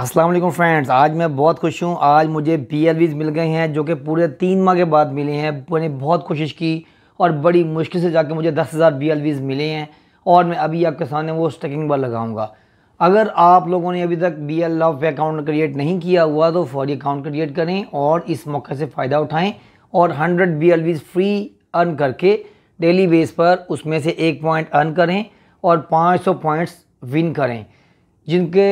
अस्सलाम वालेकुम फ्रेंड्स आज मैं बहुत खुश हूँ आज मुझे पी एल मिल गए हैं जो कि पूरे तीन माह के बाद मिले हैं मैंने बहुत कोशिश की और बड़ी मुश्किल से जाके मुझे दस हज़ार बी एल मिले हैं और मैं अभी आपके सामने वो स्टेकिंग बार लगाऊंगा अगर आप लोगों ने अभी तक बी एल पे अकाउंट क्रिएट नहीं किया हुआ तो फौरी अकाउंट क्रिएट करें और इस मौके से फ़ायदा उठाएँ और हंड्रेड बी फ्री अर्न करके डेली बेस पर उसमें से एक पॉइंट अर्न करें और पाँच पॉइंट्स विन करें जिनके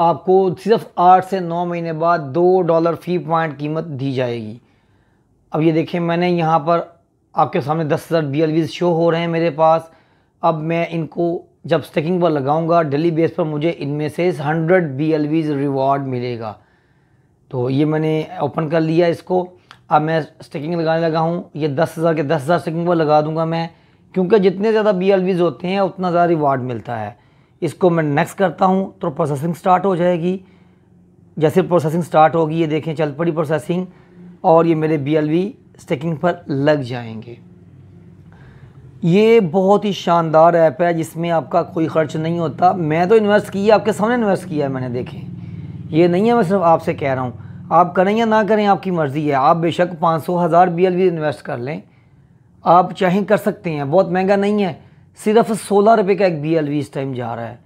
आपको सिर्फ आठ से नौ महीने बाद दो डॉलर फ़ी पॉइंट कीमत दी जाएगी अब ये देखें मैंने यहाँ पर आपके सामने दस हज़ार बी एल शो हो रहे हैं मेरे पास अब मैं इनको जब स्टेकिंग पर लगाऊंगा डेली बेस पर मुझे इनमें से हंड्रेड बी एल रिवॉर्ड मिलेगा तो ये मैंने ओपन कर लिया इसको अब मैं स्टेकिंग लगाने लगा हूँ ये दस हज़ार के दस हज़ार स्टेकिंग पर लगा दूँगा मैं क्योंकि जितने ज़्यादा बी होते हैं उतना ज़्यादा रिवार्ड मिलता है इसको मैं नेक्स्ट करता हूँ तो प्रोसेसिंग स्टार्ट हो जाएगी जैसे प्रोसेसिंग स्टार्ट होगी ये देखें चल पड़ी प्रोसेसिंग और ये मेरे बी एल वी स्टिकिंग पर लग जाएंगे ये बहुत ही शानदार ऐप है जिसमें आपका कोई खर्च नहीं होता मैं तो इन्वेस्ट किया आपके सामने इन्वेस्ट किया है मैंने देखें ये नहीं है मैं सिर्फ आपसे कह रहा हूँ आप करें या ना करें आपकी मर्ज़ी है आप बेशक पाँच सौ हज़ार बी एल वी इन्वेस्ट कर लें आप चाहें कर सकते हैं बहुत महंगा नहीं है सिर्फ सोलह रुपये का एक बी एल वी इस टाइम जा रहा है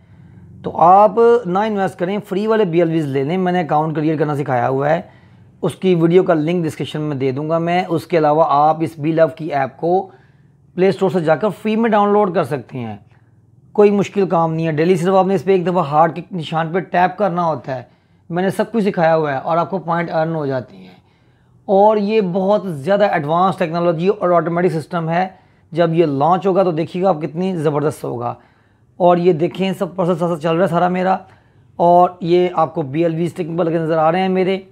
तो आप ना इन्वेस्ट करें फ्री वाले बी एल वीज़ ले लें मैंने अकाउंट क्रिएट करना सिखाया हुआ है उसकी वीडियो का लिंक डिस्क्रिप्शन में दे दूंगा मैं उसके अलावा आप इस बी लव की ऐप को प्ले स्टोर से जाकर फ्री में डाउनलोड कर सकते हैं कोई मुश्किल काम नहीं है डेली सिर्फ आपने इस पर एक दफ़ा हार्ट के निशान पर टैप करना होता है मैंने सब कुछ सिखाया हुआ है और आपको पॉइंट अर्न हो जाती हैं और ये बहुत ज़्यादा एडवांस टेक्नोलॉजी और ऑटोमेटिक सिस्टम है जब ये लॉन्च होगा तो देखिएगा आप कितनी ज़बरदस्त होगा और ये देखें सब प्रोसेस ऐसा चल रहा है सारा मेरा और ये आपको बी एल वी स्टिक पर लगे नज़र आ रहे हैं मेरे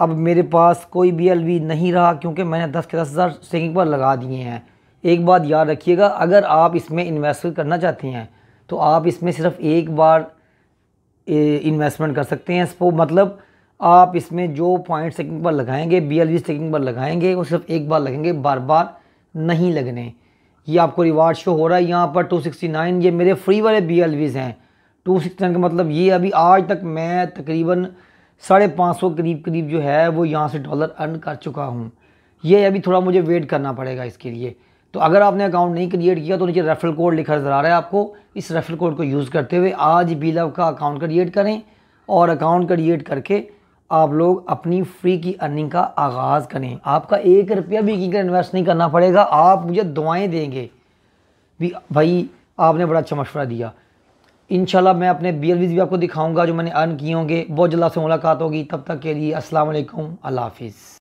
अब मेरे पास कोई बी एल वी नहीं रहा क्योंकि मैंने दस के दस हज़ार स्टिकिंग पर लगा दिए हैं एक बात याद रखिएगा अगर आप इसमें इन्वेस्ट करना चाहते हैं तो आप इसमें सिर्फ एक बार इन्वेस्टमेंट कर सकते हैं इसको मतलब आप इसमें जो पॉइंट स्टिकिंग पर लगाएंगे बी एल वी स्टिकिंग पर लगाएंगे वो सिर्फ एक बार लगेंगे बार बार नहीं लगने ये आपको रिवार्ड शो हो रहा है यहाँ पर 269 ये मेरे फ्री वाले बी एल वीज़ हैं 269 का मतलब ये अभी आज तक मैं तकरीबन साढ़े पाँच सौ करीब करीब जो है वो यहाँ से डॉलर अर्न कर चुका हूँ ये अभी थोड़ा मुझे वेट करना पड़ेगा इसके लिए तो अगर आपने अकाउंट नहीं क्रिएट किया तो नीचे रेफरल कोड लिखा नजर आ रहा है आपको इस रेफरल कोड को यूज़ करते हुए आज बी का अकाउंट क्रिएट करें और अकाउंट क्रिएट करके आप लोग अपनी फ्री की अर्निंग का आगाज़ करें आपका एक रुपया भी कहीं इन्वेस्ट नहीं करना पड़ेगा आप मुझे दुआएं देंगे भी भाई आपने बड़ा अच्छा मशवरा दिया इन मैं अपने बी भी आपको दिखाऊंगा जो मैंने अर्न किए होंगे बहुत जल्द से मुलाकात होगी तब तक के लिए असल अल्लाफ़